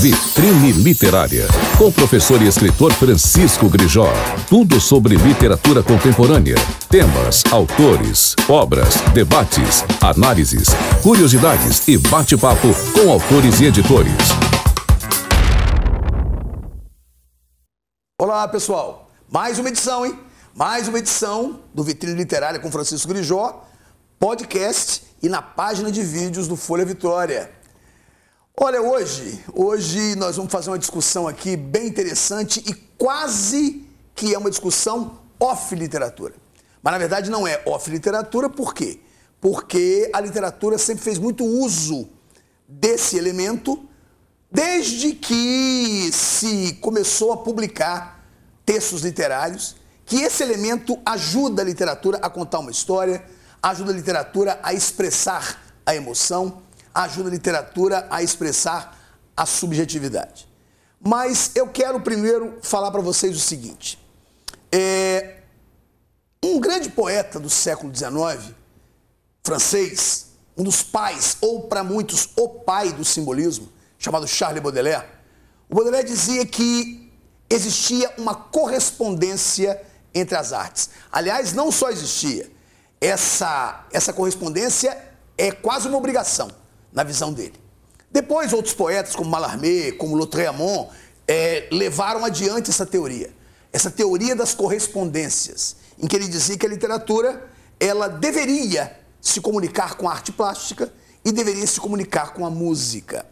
Vitrine Literária, com o professor e escritor Francisco Grijó. Tudo sobre literatura contemporânea, temas, autores, obras, debates, análises, curiosidades e bate-papo com autores e editores. Olá, pessoal. Mais uma edição, hein? Mais uma edição do Vitrine Literária com Francisco Grijó, podcast e na página de vídeos do Folha Vitória. Olha, hoje, hoje nós vamos fazer uma discussão aqui bem interessante e quase que é uma discussão off literatura. Mas na verdade não é off literatura, por quê? Porque a literatura sempre fez muito uso desse elemento desde que se começou a publicar textos literários, que esse elemento ajuda a literatura a contar uma história, ajuda a literatura a expressar a emoção ajuda a literatura a expressar a subjetividade. Mas eu quero primeiro falar para vocês o seguinte. É, um grande poeta do século XIX, francês, um dos pais, ou para muitos, o pai do simbolismo, chamado Charles Baudelaire, o Baudelaire dizia que existia uma correspondência entre as artes. Aliás, não só existia, essa, essa correspondência é quase uma obrigação na visão dele. Depois, outros poetas, como Mallarmé, como Lautréamont, é, levaram adiante essa teoria. Essa teoria das correspondências, em que ele dizia que a literatura ela deveria se comunicar com a arte plástica e deveria se comunicar com a música.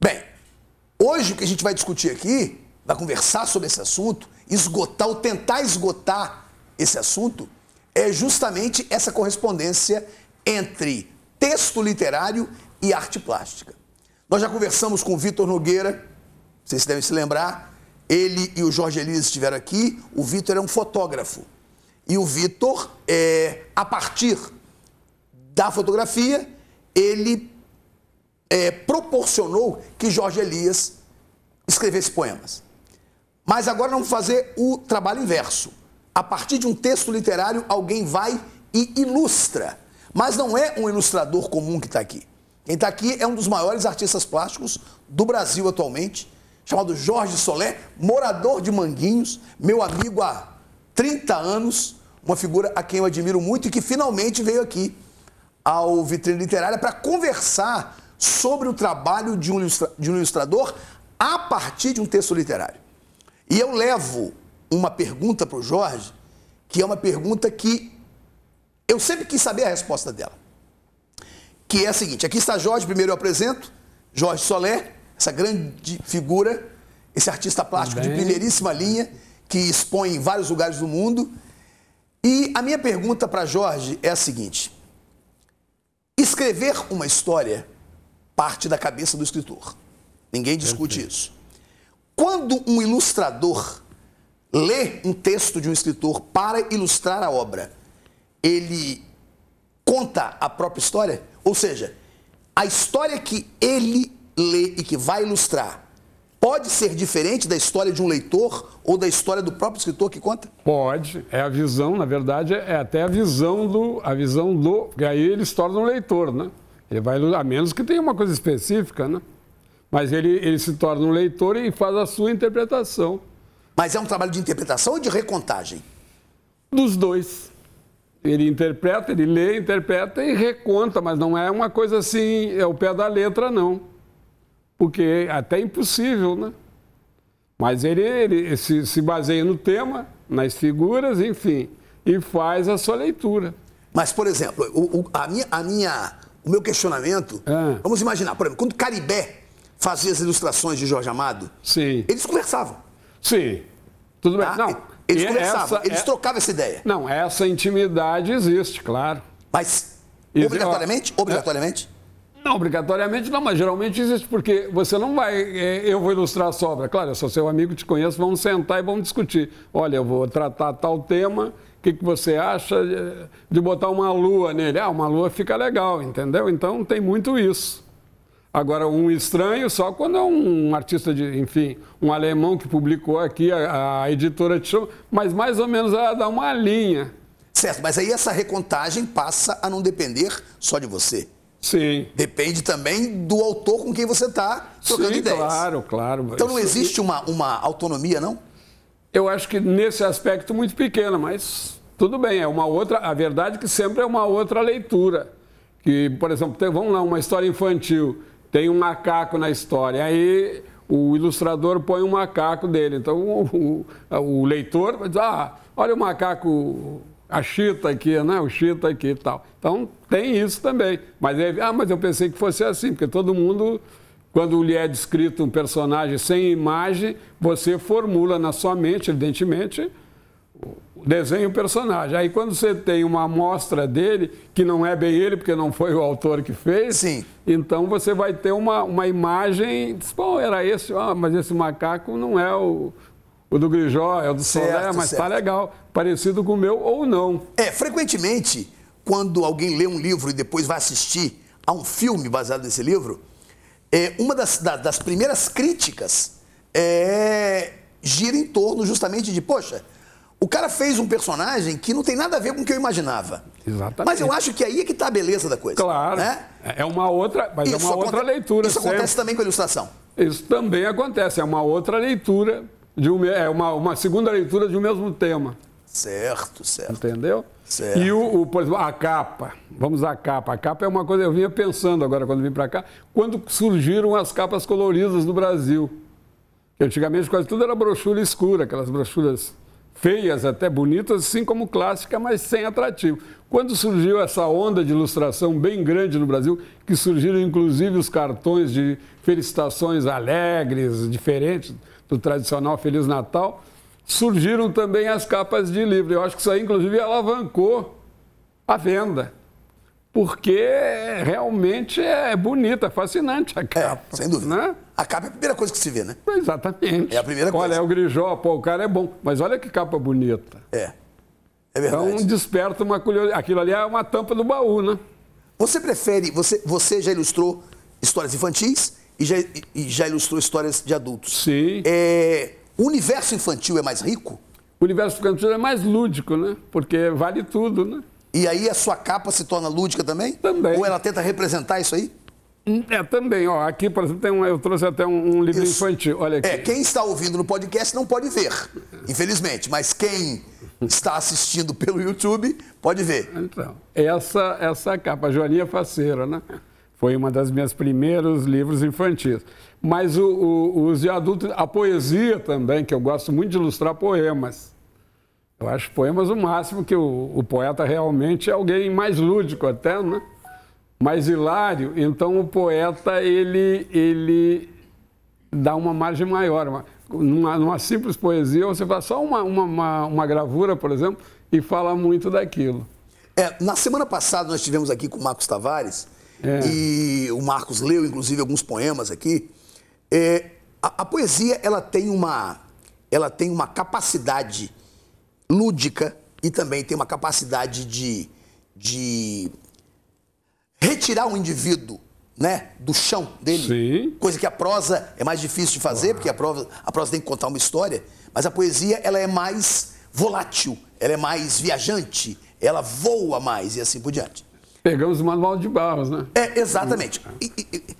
Bem, hoje o que a gente vai discutir aqui, vai conversar sobre esse assunto, esgotar ou tentar esgotar esse assunto, é justamente essa correspondência entre texto literário e arte plástica. Nós já conversamos com o Vitor Nogueira, vocês devem se lembrar, ele e o Jorge Elias estiveram aqui, o Vitor é um fotógrafo. E o Vitor, é, a partir da fotografia, ele é, proporcionou que Jorge Elias escrevesse poemas. Mas agora vamos fazer o trabalho inverso. A partir de um texto literário, alguém vai e ilustra mas não é um ilustrador comum que está aqui. Quem está aqui é um dos maiores artistas plásticos do Brasil atualmente, chamado Jorge Solé, morador de Manguinhos, meu amigo há 30 anos, uma figura a quem eu admiro muito e que finalmente veio aqui ao Vitrine Literária para conversar sobre o trabalho de um, de um ilustrador a partir de um texto literário. E eu levo uma pergunta para o Jorge, que é uma pergunta que eu sempre quis saber a resposta dela. Que é a seguinte: aqui está Jorge, primeiro eu apresento, Jorge Soler, essa grande figura, esse artista plástico Bem... de primeiríssima linha, que expõe em vários lugares do mundo. E a minha pergunta para Jorge é a seguinte: escrever uma história parte da cabeça do escritor. Ninguém discute Perfeito. isso. Quando um ilustrador lê um texto de um escritor para ilustrar a obra, ele conta a própria história, ou seja, a história que ele lê e que vai ilustrar pode ser diferente da história de um leitor ou da história do próprio escritor que conta? Pode, é a visão, na verdade, é, é até a visão do, a visão do, porque aí ele se torna um leitor, né? Ele vai a menos que tenha uma coisa específica, né? Mas ele, ele se torna um leitor e faz a sua interpretação. Mas é um trabalho de interpretação ou de recontagem? Dos dois. Ele interpreta, ele lê, interpreta e reconta, mas não é uma coisa assim, é o pé da letra, não. Porque é até impossível, né? Mas ele, ele se, se baseia no tema, nas figuras, enfim, e faz a sua leitura. Mas, por exemplo, o, o a minha, a minha, o meu questionamento, ah. vamos imaginar, por exemplo, quando Caribé fazia as ilustrações de Jorge Amado, Sim. eles conversavam. Sim, tudo bem. Tá? Não, eles e conversavam, essa, eles é... trocavam essa ideia. Não, essa intimidade existe, claro. Mas obrigatoriamente? Obrigatoriamente? É, não, obrigatoriamente não, mas geralmente existe, porque você não vai. É, eu vou ilustrar a sobra. Claro, eu sou seu amigo, te conheço, vamos sentar e vamos discutir. Olha, eu vou tratar tal tema, o que, que você acha de botar uma lua nele? Ah, uma lua fica legal, entendeu? Então tem muito isso. Agora, um estranho só quando é um artista de, enfim, um alemão que publicou aqui, a, a editora te chama, mas mais ou menos ela dá uma linha. Certo, mas aí essa recontagem passa a não depender só de você. Sim. Depende também do autor com quem você está trocando Sim, ideias. Claro, claro. Então não existe uma, uma autonomia, não? Eu acho que nesse aspecto muito pequena, mas tudo bem, é uma outra. A verdade é que sempre é uma outra leitura. Que, por exemplo, tem, vamos lá, uma história infantil tem um macaco na história. Aí o ilustrador põe um macaco dele. Então o, o, o leitor vai dizer, ah, olha o macaco, a chita aqui, né? O chita aqui e tal. Então tem isso também. Mas ah, mas eu pensei que fosse assim, porque todo mundo, quando lhe é descrito um personagem sem imagem, você formula na sua mente, evidentemente, desenha o personagem. Aí quando você tem uma amostra dele, que não é bem ele, porque não foi o autor que fez, Sim. então você vai ter uma, uma imagem. Diz, Bom, era esse, ah, mas esse macaco não é o, o do Grijó, é o do Solé, mas tá certo. tá legal. Parecido com o meu ou não. É, frequentemente, quando alguém lê um livro e depois vai assistir a um filme baseado nesse livro, é, uma das, da, das primeiras críticas é, gira em torno justamente de, poxa, o cara fez um personagem que não tem nada a ver com o que eu imaginava. Exatamente. Mas eu acho que aí é que está a beleza da coisa. Claro. Né? É uma outra, mas é isso é uma outra leitura. Isso sempre. acontece também com a ilustração. Isso também acontece, é uma outra leitura, de um, é uma, uma segunda leitura de um mesmo tema. Certo, certo. Entendeu? Certo. E o, o, por exemplo, a capa. Vamos à capa. A capa é uma coisa, eu vinha pensando agora quando vim para cá, quando surgiram as capas coloridas do Brasil. Antigamente quase tudo era brochura escura, aquelas brochuras feias até bonitas, assim como clássica, mas sem atrativo. Quando surgiu essa onda de ilustração bem grande no Brasil, que surgiram inclusive os cartões de felicitações alegres, diferentes do tradicional Feliz Natal, surgiram também as capas de livro. Eu acho que isso aí, inclusive, alavancou a venda porque realmente é, é bonita, é fascinante a é, capa. É, sem dúvida. Né? A capa é a primeira coisa que se vê, né? Exatamente. É a primeira coisa. Olha, é o Grijó, pô, o cara é bom, mas olha que capa bonita. É. É verdade. Então desperta uma curiosidade. Aquilo ali é uma tampa do baú, né? Você prefere, você, você já ilustrou histórias infantis e já, e já ilustrou histórias de adultos. Sim. É, o universo infantil é mais rico? O universo infantil é mais lúdico, né? Porque vale tudo, né? E aí a sua capa se torna lúdica também? Também. Ou ela tenta representar isso aí? Hum, é, também, ó, aqui, por exemplo, tem um, eu trouxe até um, um livro Isso. infantil, olha é, aqui. É, quem está ouvindo no podcast não pode ver, infelizmente, mas quem está assistindo pelo YouTube pode ver. Então, essa, essa é capa, Joaninha Faceira, né? Foi uma das minhas primeiros livros infantis. Mas o, o, os de adultos, a poesia também, que eu gosto muito de ilustrar poemas. Eu acho poemas o máximo que o, o poeta realmente é alguém mais lúdico até, né? mais hilário. Então o poeta ele ele dá uma margem maior. Uma, numa, numa simples poesia você faz só uma, uma, uma, gravura, por exemplo, e fala muito daquilo. É, na semana passada nós tivemos aqui com o Marcos Tavares é. e o Marcos leu inclusive alguns poemas aqui. É, a, a poesia ela tem uma ela tem uma capacidade lúdica e também tem uma capacidade de, de retirar o indivíduo né, do chão dele. Sim. Coisa que a prosa é mais difícil de fazer, porque a prosa, a prosa tem que contar uma história, mas a poesia ela é mais volátil, ela é mais viajante, ela voa mais e assim por diante. Pegamos o manual de barros, né? É, exatamente. Hum.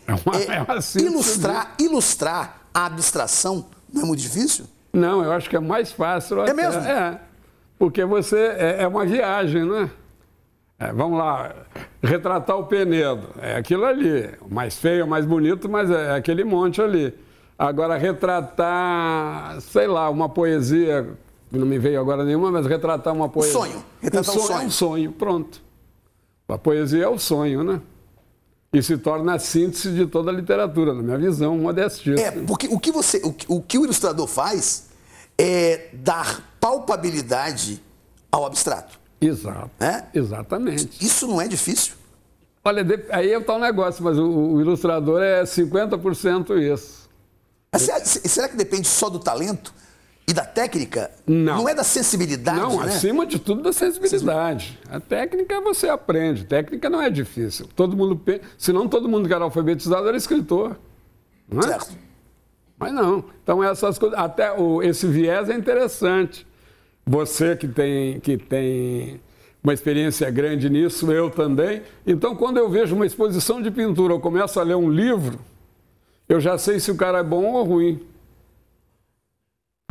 é uma, é, é uma né? ilustrar, ilustrar a abstração não é muito difícil? Não, eu acho que é mais fácil. É até. mesmo? É porque você é, é uma viagem, né? É, vamos lá, retratar o Penedo. É aquilo ali, mais feio, mais bonito, mas é, é aquele monte ali. Agora, retratar, sei lá, uma poesia, não me veio agora nenhuma, mas retratar uma poesia. sonho. Retratar um, um sonho, É um sonho, pronto. A poesia é o sonho, né? E se torna a síntese de toda a literatura, na minha visão, modestíssima. É, porque o que, você, o, o que o ilustrador faz é dar palpabilidade ao abstrato. Exato. É? Exatamente. Isso não é difícil. Olha, aí é o tal negócio, mas o, o ilustrador é 50% isso. Mas é, será, será que depende só do talento e da técnica? Não. Não é da sensibilidade? Não, né? acima de tudo da sensibilidade. A técnica você aprende, técnica não é difícil. Todo mundo, se não todo mundo que era alfabetizado era escritor. Não é? Certo. Mas não. Então essas coisas, até o, esse viés é interessante. Você que tem, que tem uma experiência grande nisso, eu também. Então, quando eu vejo uma exposição de pintura, eu começo a ler um livro, eu já sei se o cara é bom ou ruim.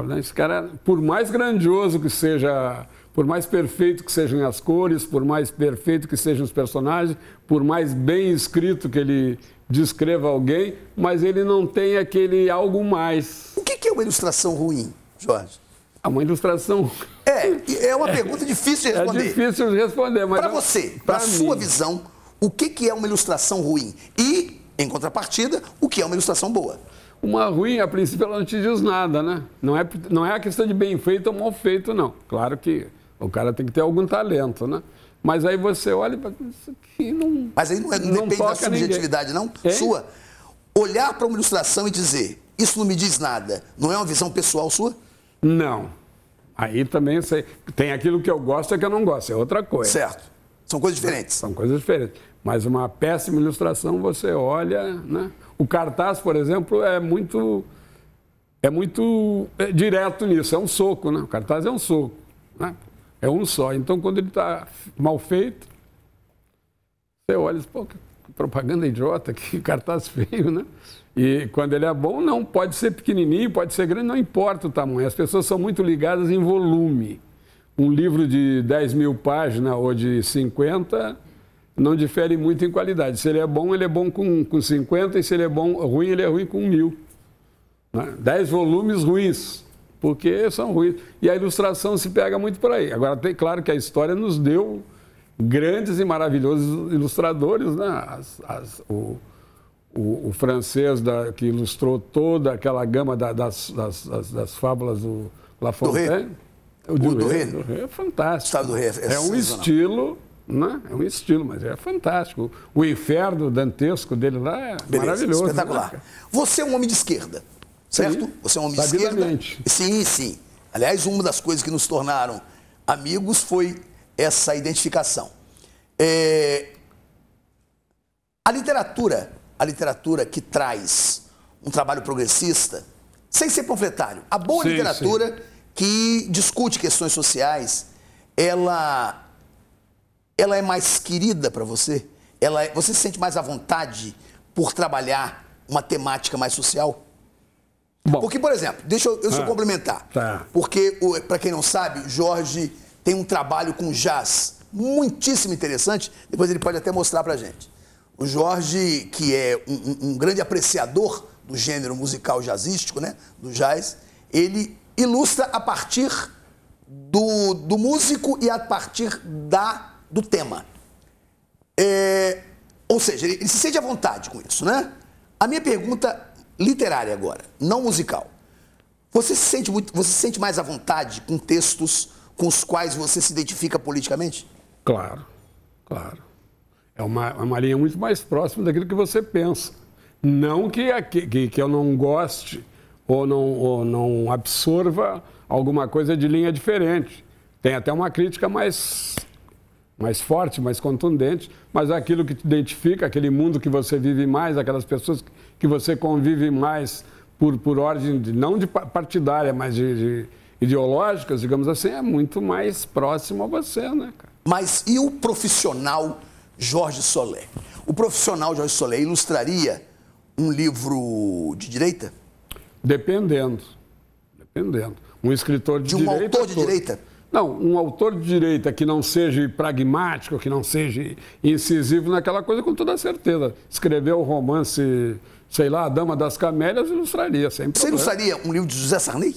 Né, esse cara, por mais grandioso que seja, por mais perfeito que sejam as cores, por mais perfeito que sejam os personagens, por mais bem escrito que ele descreva alguém, mas ele não tem aquele algo mais. O que é uma ilustração ruim, Jorge? É uma ilustração. É, é uma pergunta difícil de é responder. É difícil de responder, mas. Para você, para sua visão, o que, que é uma ilustração ruim? E, em contrapartida, o que é uma ilustração boa? Uma ruim, a princípio, ela não te diz nada, né? Não é, não é a questão de bem feito ou mal feito, não. Claro que o cara tem que ter algum talento, né? Mas aí você olha e fala, isso aqui não. Mas aí não, é, não, depende da subjetividade, ninguém. não? Sua. Olhar para uma ilustração e dizer, isso não me diz nada, não é uma visão pessoal sua? Não. Aí também sei. Tem aquilo que eu gosto e que eu não gosto, é outra coisa. Certo. São coisas diferentes. São coisas diferentes. Mas uma péssima ilustração, você olha. Né? O cartaz, por exemplo, é muito. É muito é direto nisso, é um soco, né? O cartaz é um soco, né? É um só. Então, quando ele está mal feito, você olha e diz, pô, que propaganda idiota, que cartaz feio, né? E quando ele é bom, não, pode ser pequenininho, pode ser grande, não importa o tamanho. As pessoas são muito ligadas em volume. Um livro de 10 mil páginas ou de 50 não difere muito em qualidade. Se ele é bom, ele é bom com, com 50 e se ele é bom, ruim, ele é ruim com mil. Né? Dez volumes ruins, porque são ruins. E a ilustração se pega muito por aí. Agora, tem, claro que a história nos deu grandes e maravilhosos ilustradores, né? As, as, o, o, o francês da, que ilustrou toda aquela gama da, das, das, das, das, fábulas do La Fontaine. Do O, do Rê. é fantástico. Estado do é, é um estilo, né? é um estilo, mas é fantástico. O inferno dantesco dele lá é Beleza, maravilhoso. Né, espetacular. Né? Você é um homem de esquerda, certo? Sim, Você é um homem de esquerda. Sim, sim. Aliás, uma das coisas que nos tornaram amigos foi essa identificação. É... A literatura a literatura que traz um trabalho progressista, sem ser panfletário, a boa sim, literatura sim. que discute questões sociais, ela, ela é mais querida para você? Ela é, você se sente mais à vontade por trabalhar uma temática mais social? Bom. Porque, por exemplo, deixa eu, deixa eu ah, complementar. Tá. Porque, para quem não sabe, Jorge tem um trabalho com jazz muitíssimo interessante. Depois ele pode até mostrar para gente. O Jorge, que é um, um grande apreciador do gênero musical jazzístico, né, do jazz, ele ilustra a partir do, do músico e a partir da, do tema. É, ou seja, ele, ele se sente à vontade com isso, né? A minha pergunta literária agora, não musical. Você se sente, muito, você se sente mais à vontade com textos com os quais você se identifica politicamente? Claro, claro. É uma, é uma linha muito mais próxima daquilo que você pensa. Não que, que, que eu não goste ou não, ou não absorva alguma coisa de linha diferente. Tem até uma crítica mais, mais forte, mais contundente, mas aquilo que te identifica, aquele mundo que você vive mais, aquelas pessoas que você convive mais por, por ordem, de, não de partidária, mas de, de ideológicas, digamos assim, é muito mais próximo a você, né, cara? Mas e o profissional Jorge Solé. O profissional Jorge Solé ilustraria um livro de direita? Dependendo. Dependendo. Um escritor de, de um direita. De um autor de todo. direita? Não, um autor de direita que não seja pragmático, que não seja incisivo naquela coisa, com toda certeza. Escreveu o romance, sei lá, A Dama das Camélias, ilustraria, sempre. Você ilustraria um livro de José Sarney?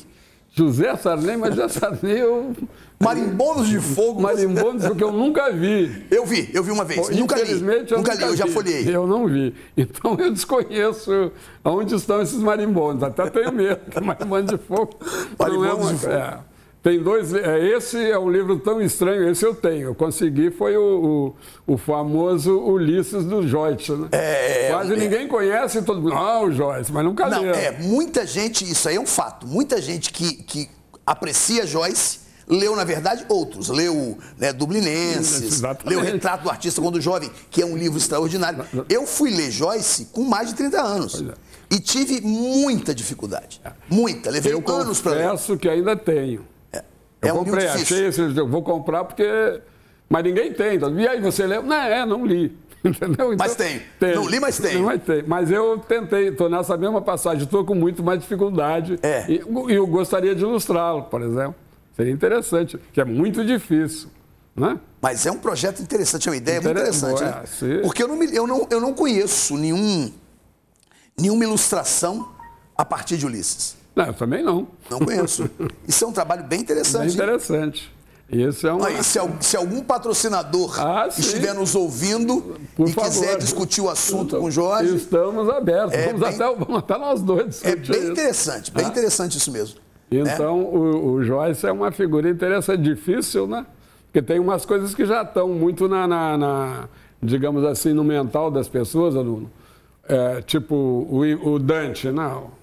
José Sarney, mas José Sarney eu... Marimbondos de fogo. Marimbondos, porque eu nunca vi. Eu vi, eu vi uma vez. Pô, nunca li. Eu nunca, nunca li, eu já folhei. Eu não vi. Então eu desconheço onde estão esses marimbondos. Até tenho medo, que marimbondos de fogo. Marimbondos é uma... de fogo. É. Tem dois. É, esse é um livro tão estranho, esse eu tenho. Eu consegui, foi o, o, o famoso Ulisses do Joyce. Né? É, é, é, Quase é, ninguém conhece todo mundo. Ah, o Joyce, mas nunca não, leu. Né? É, muita gente, isso aí é um fato. Muita gente que, que aprecia Joyce leu, na verdade, outros. Leu né, Dublinenses, Exatamente. leu Retrato do Artista Quando Jovem, que é um livro extraordinário. Eu fui ler Joyce com mais de 30 anos. E tive muita dificuldade. Muita. Levei eu anos para ler. Eu confesso que ainda tenho. Eu é um comprei, achei, eu vou comprar porque. Mas ninguém tem. Então, e aí você leu? Não, é, não li. Entendeu? Então, mas tem. tem. Não li, mas tem. Mas, tem. mas eu tentei, estou nessa mesma passagem, estou com muito mais dificuldade. É. E eu gostaria de ilustrá-lo, por exemplo. Seria interessante, que é muito difícil. Né? Mas é um projeto interessante, é uma ideia Inter... muito interessante. Né? Boa, né? Porque eu não, me, eu, não, eu não conheço nenhum, nenhuma ilustração a partir de Ulisses. Não, eu também não. Não conheço. Isso é um trabalho bem interessante. Bem interessante. Isso é um... Ah, se, se, algum patrocinador ah, estiver nos ouvindo Por e favor. quiser discutir o assunto então, com o Jorge. Estamos abertos. É vamos, bem... até, vamos até nós dois. É bem isso. interessante, bem ah. interessante isso mesmo. Né? Então, o, o Joyce é uma figura interessante, difícil, né? Porque tem umas coisas que já estão muito na, na, na digamos assim, no mental das pessoas, aluno. É, tipo o, o Dante, não.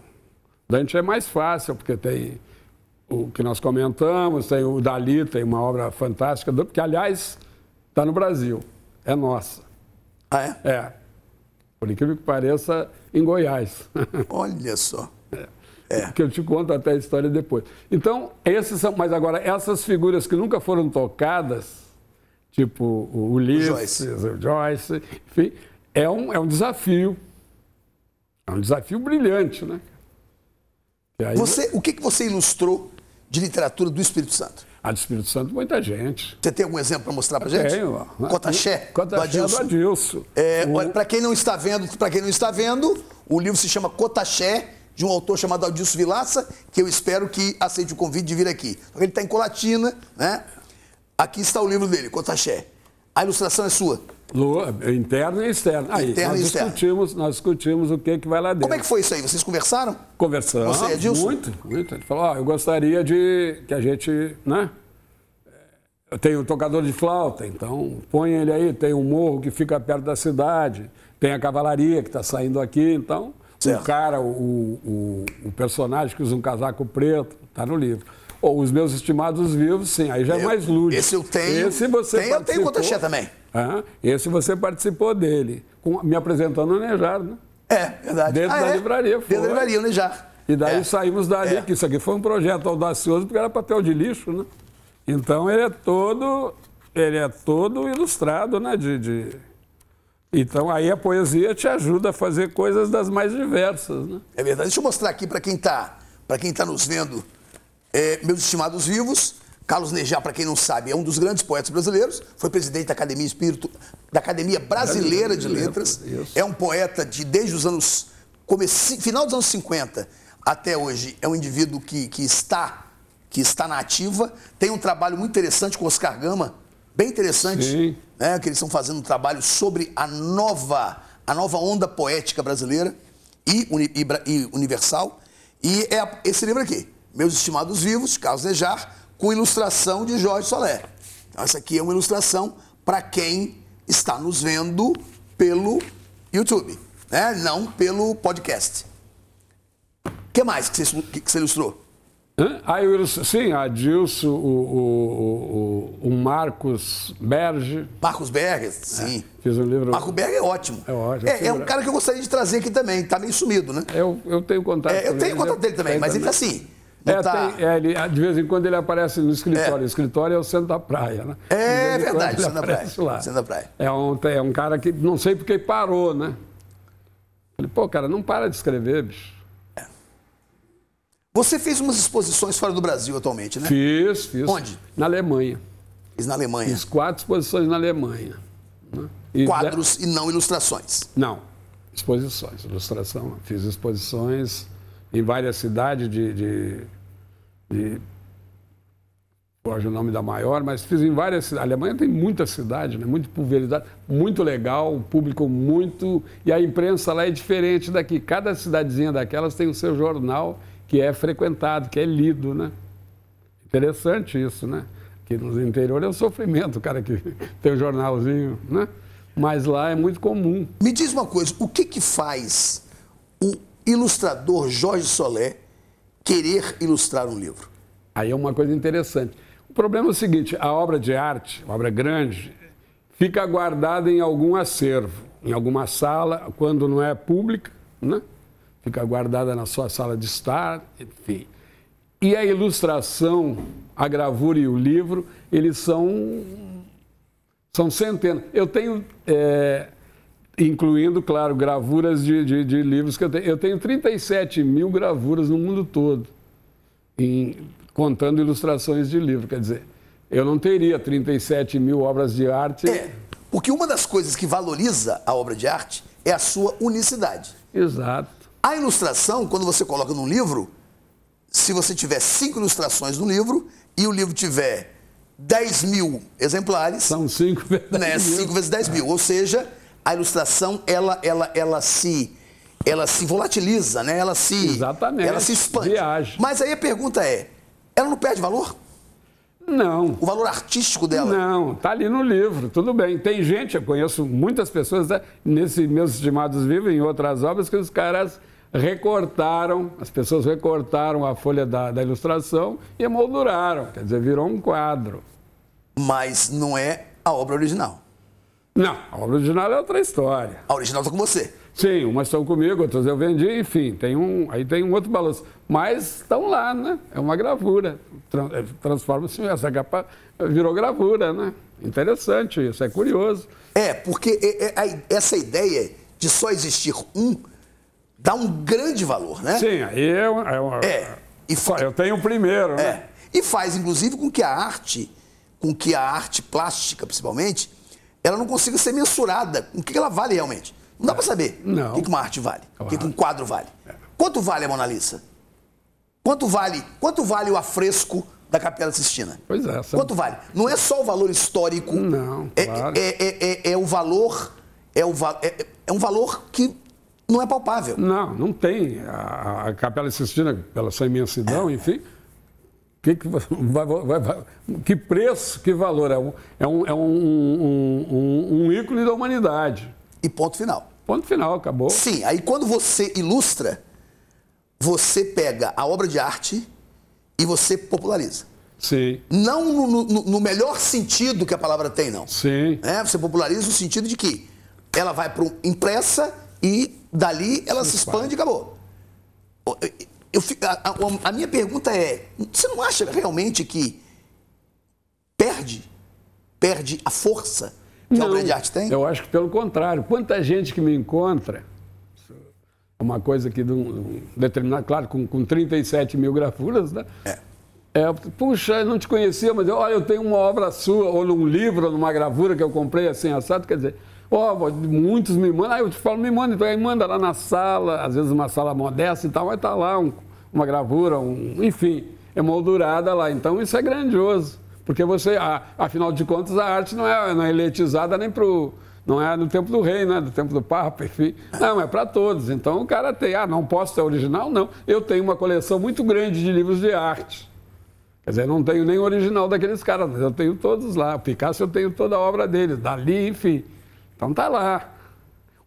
Da gente é mais fácil, porque tem o que nós comentamos, tem o Dali, tem uma obra fantástica, que, aliás, está no Brasil, é nossa. Ah, é? É. Por incrível que pareça, em Goiás. Olha só. É. É. Que eu te conto até a história depois. Então, esses são. Mas agora, essas figuras que nunca foram tocadas, tipo o Ulisses, o Joyce, Joyce enfim, é um, é um desafio. É um desafio brilhante, né? Você, o que, que você ilustrou de literatura do Espírito Santo? A ah, do Espírito Santo, muita gente. Você tem algum exemplo para mostrar para gente? Tenho. Cotaxé, Cotaxé do Adilson. Do Adilson. É, o... Para quem não está vendo, para quem não está vendo, o livro se chama Cotaxé, de um autor chamado Adilson Vilaça, que eu espero que aceite o convite de vir aqui. Ele está em Colatina, né? Aqui está o livro dele, Cotaxé. A ilustração é sua interno e externo Aí, nós, e discutimos, nós discutimos o que, que vai lá dentro. Como é que foi isso aí? Vocês conversaram? Conversamos. Você, Edilson? Muito, muito. Ele falou, ó, eu gostaria de que a gente, né? Eu tenho um tocador de flauta, então põe ele aí. Tem um morro que fica perto da cidade, tem a cavalaria que está saindo aqui, então... Certo. O cara, o, o, o personagem que usa um casaco preto, está no livro. Ou os meus estimados vivos, sim, aí já é eu, é mais lúdico. Esse eu tenho. Esse você tem, eu tenho contra também. Ah, esse você participou dele, com, me apresentando no Nejar, né? É, verdade. Dentro ah, da é? livraria. Foi. Dentro da livraria, o Nejar. E daí é. saímos dali, é. que isso aqui foi um projeto audacioso, porque era papel de lixo, né? Então ele é todo, ele é todo ilustrado, né? De, de... Então aí a poesia te ajuda a fazer coisas das mais diversas, né? É verdade. Deixa eu mostrar aqui para quem está, para quem tá nos vendo, é, meus estimados vivos, Carlos Nejar, para quem não sabe, é um dos grandes poetas brasileiros, foi presidente da Academia Espírito, da Academia Brasileira de Letras, é um poeta de desde os anos comece, final dos anos 50 até hoje, é um indivíduo que, que está que está na ativa, tem um trabalho muito interessante com Oscar Gama, bem interessante, Sim. né, que eles estão fazendo um trabalho sobre a nova a nova onda poética brasileira e, e, e universal, e é esse livro aqui, Meus Estimados Vivos, Carlos Nejar, com ilustração de Jorge Soler. Então, essa aqui é uma ilustração para quem está nos vendo pelo YouTube, né? não pelo podcast. O que mais que você, que você ilustrou? Ah, eu ilustro, sim, a Dilson, o, o, o, o, Marcos Berge. Marcos Berger, sim. É, fiz um livro. Marcos Berger é ótimo. É ótimo. É, é, um cara que eu gostaria de trazer aqui também, Está meio sumido, né? Eu, eu tenho contato é, Eu tenho né? contato dele também, mas também. ele está assim é, tá. tem, é, ele, ah, de vez em quando ele aparece no escritório. É. O escritório é o centro da praia, né? É verdade, centro da, praia, lá. centro da praia. É um, é um cara que não sei porque parou, né? Falei, pô, cara, não para de escrever, bicho. É. Você fez umas exposições fora do Brasil atualmente, né? Fiz, fiz. Onde? Na Alemanha. Fiz na Alemanha. Fiz quatro exposições na Alemanha. Né? E Quadros de... e não ilustrações. Não, exposições. Ilustração, fiz exposições em várias cidades de, de e, hoje o nome da maior, mas fiz em várias cidades. A Alemanha tem muita cidade, né? muito pulverizada, muito legal, o público muito. E a imprensa lá é diferente daqui. Cada cidadezinha daquelas tem o seu jornal que é frequentado, que é lido, né? Interessante isso, né? Que nos interior é um sofrimento, o cara que tem o um jornalzinho, né? Mas lá é muito comum. Me diz uma coisa, o que que faz o ilustrador Jorge Solé querer ilustrar um livro? Aí é uma coisa interessante. O problema é o seguinte: a obra de arte, obra grande, fica guardada em algum acervo, em alguma sala, quando não é pública, né? fica guardada na sua sala de estar, enfim. E a ilustração, a gravura e o livro, eles são são centenas. Eu tenho é, incluindo, claro, gravuras de, de, de, livros que eu tenho. Eu tenho 37 mil gravuras no mundo todo, em, contando ilustrações de livro. Quer dizer, eu não teria 37 mil obras de arte. É, porque uma das coisas que valoriza a obra de arte é a sua unicidade. Exato. A ilustração, quando você coloca num livro, se você tiver cinco ilustrações no livro e o livro tiver 10 mil exemplares. São cinco vezes 10 né, mil. vezes 10 mil. Ou seja, a ilustração ela, ela, ela se ela se volatiliza, né? Ela se Exatamente. ela se expande. Mas aí a pergunta é, ela não perde valor? Não. O valor artístico dela? Não, tá ali no livro, tudo bem. Tem gente, eu conheço muitas pessoas né, nesse meus estimados vivos em outras obras que os caras recortaram, as pessoas recortaram a folha da, da ilustração e emolduraram, quer dizer, virou um quadro. Mas não é a obra original. Não, a original é outra história. A original está com você. Sim, umas estão comigo, outras eu vendi, enfim, tem um, aí tem um outro balanço. Mas estão lá, né? É uma gravura. Eh, transforma-se, essa capa virou gravura, né? Interessante isso, é curioso. É, porque é, é, essa ideia de só existir um dá um grande valor, né? Sim, aí é uma. É, uma, é. E fa... Eu tenho o primeiro, é. né? E faz, inclusive, com que a arte, com que a arte plástica, principalmente, ela não consiga ser mensurada. O que ela vale realmente? Não dá é. para saber. Não. O que uma arte vale? Claro. O que um quadro vale? É. Quanto vale a Mona Lisa? Quanto vale, quanto vale o afresco da Capela Sistina? Pois é. Sabe? É quanto vale? Não é só o valor histórico. Não, é, claro. É, é, é o valor... É, o, é um valor que não é palpável. Não, não tem. A, a Capela Sistina, pela sua imensidão, enfim... Que, que, vai, vai, vai, que preço, que valor? É, um, é, um, é um, um, um ícone da humanidade. E ponto final. Ponto final, acabou. Sim, aí quando você ilustra, você pega a obra de arte e você populariza. Sim. Não no, no, no, melhor sentido que a palavra tem, não. Sim. É, você populariza no sentido de que ela vai para impressa e dali ela se, se expande e acabou eu, a, a, a minha pergunta é: você não acha realmente que perde, perde a força que não, a obra de arte tem? Eu acho que pelo contrário. Quanta gente que me encontra, uma coisa que de um, determinado, claro, com, com 37 mil grafuras, né? É. É, puxa, eu não te conhecia, mas eu, eu tenho uma obra sua, ou num livro, ou numa gravura que eu comprei assim, assado, quer dizer, ó, muitos me mandam, aí eu te falo, me manda, então aí manda lá na sala, às vezes uma sala modesta e tal, vai estar tá lá um uma gravura, um, enfim, é moldurada lá. Então isso é grandioso, porque você, afinal de contas, a arte não é, não é elitizada nem para não é no tempo do rei, né? Do tempo do papa, enfim. Não, é para todos. Então o cara tem, ah, não posso ter original? Não. Eu tenho uma coleção muito grande de livros de arte. Quer dizer, não tenho nem original daqueles caras, mas eu tenho todos lá. O Picasso eu tenho toda a obra deles, dali, enfim. Então tá lá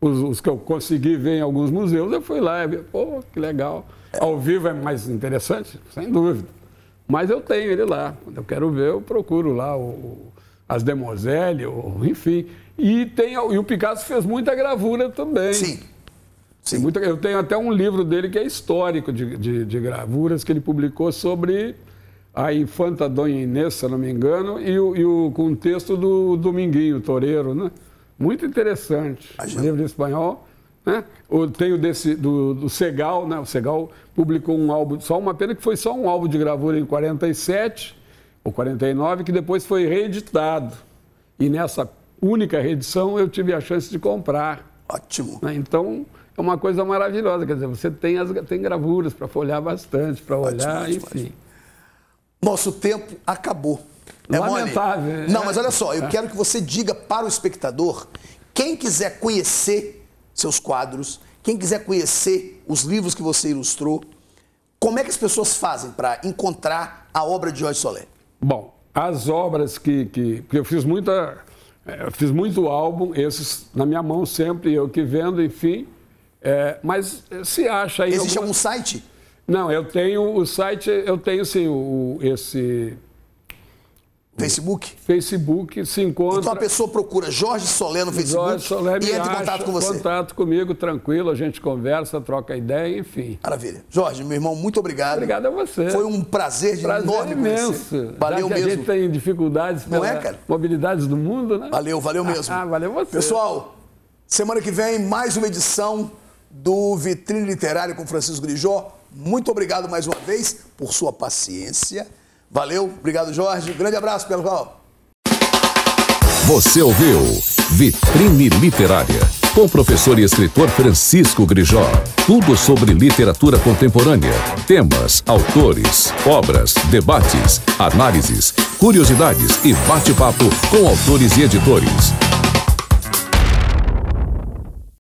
os, os, que eu consegui ver em alguns museus, eu fui lá e vi, pô, que legal. Ao vivo é mais interessante, sem dúvida. Mas eu tenho ele lá. Quando eu quero ver, eu procuro lá o, as Demoiselle, o, enfim. E, tem, e o Picasso fez muita gravura também. Sim. Sim. Muita, eu tenho até um livro dele que é histórico de, de, de gravuras que ele publicou sobre a infanta Dona Inês, se não me engano, e, o, e o, contexto do Dominguinho Toreiro, né? Muito interessante. Gente... Livro de espanhol. Né? Tem o desse, do, do Segal, né? o Segal publicou um álbum, só uma pena que foi só um álbum de gravura em 47 ou 49, que depois foi reeditado. E nessa única reedição eu tive a chance de comprar. Ótimo. Né? Então, é uma coisa maravilhosa. Quer dizer, você tem, as, tem gravuras para folhar bastante, para olhar, ótimo, enfim. Ótimo. Nosso tempo acabou. É Lamentável. É. não, mas olha só, eu quero que você diga para o espectador, quem quiser conhecer seus quadros, quem quiser conhecer os livros que você ilustrou, como é que as pessoas fazem para encontrar a obra de Jorge Soler? Bom, as obras que, que porque eu fiz muita é, eu fiz muito álbum, esses na minha mão sempre, eu que vendo, enfim. É, mas se acha aí. Existe algum site? Não, eu tenho o site, eu tenho sim o, esse Facebook? Facebook se encontra. Então a pessoa procura Jorge Solé no Facebook Jorge Solé e entra em contato com você. Contato comigo, tranquilo, a gente conversa, troca ideia, enfim. Maravilha. Jorge, meu irmão, muito obrigado. Obrigado a você. Foi um prazer de prazer enorme imenso. Valeu mesmo. A gente tem dificuldades Não é, cara? mobilidades do mundo, né? Valeu, valeu ah, mesmo. Ah, ah, valeu você. Pessoal, semana que vem mais uma edição do Vitrine Literária com Francisco Grijó. Muito obrigado mais uma vez por sua paciência Valeu, obrigado, Jorge. Grande abraço, pessoal. Você ouviu Vitrine Literária, com o professor e escritor Francisco Grijó. Tudo sobre literatura contemporânea, temas, autores, obras, debates, análises, curiosidades e bate-papo com autores e editores.